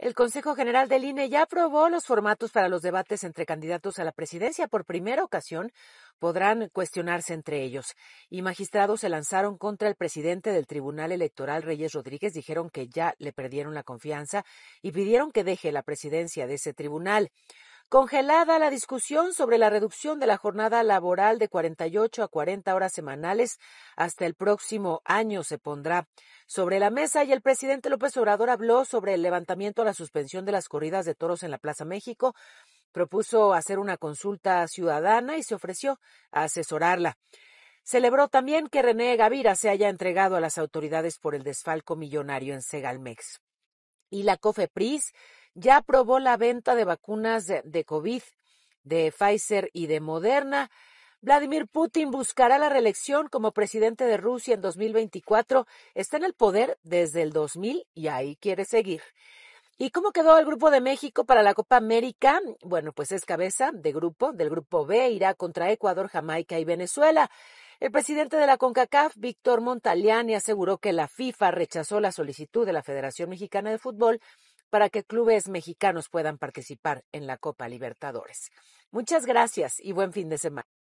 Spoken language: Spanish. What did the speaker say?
El Consejo General del INE ya aprobó los formatos para los debates entre candidatos a la presidencia. Por primera ocasión podrán cuestionarse entre ellos. Y magistrados se lanzaron contra el presidente del Tribunal Electoral, Reyes Rodríguez. Dijeron que ya le perdieron la confianza y pidieron que deje la presidencia de ese tribunal. Congelada la discusión sobre la reducción de la jornada laboral de 48 a 40 horas semanales hasta el próximo año se pondrá sobre la mesa y el presidente López Obrador habló sobre el levantamiento a la suspensión de las corridas de toros en la Plaza México, propuso hacer una consulta ciudadana y se ofreció a asesorarla. Celebró también que René Gavira se haya entregado a las autoridades por el desfalco millonario en Segalmex. Y la COFEPRIS ya aprobó la venta de vacunas de, COVID de Pfizer y de Moderna. Vladimir Putin buscará la reelección como presidente de Rusia en 2024. Está en el poder desde el 2000 y ahí quiere seguir. ¿Y cómo quedó el grupo de México para la Copa América? Bueno, pues es cabeza de grupo, del grupo B, irá contra Ecuador, Jamaica y Venezuela. El presidente de la CONCACAF, Víctor Montaliani, aseguró que la FIFA rechazó la solicitud de la Federación Mexicana de Fútbol para que clubes mexicanos puedan participar en la Copa Libertadores. Muchas gracias y buen fin de semana.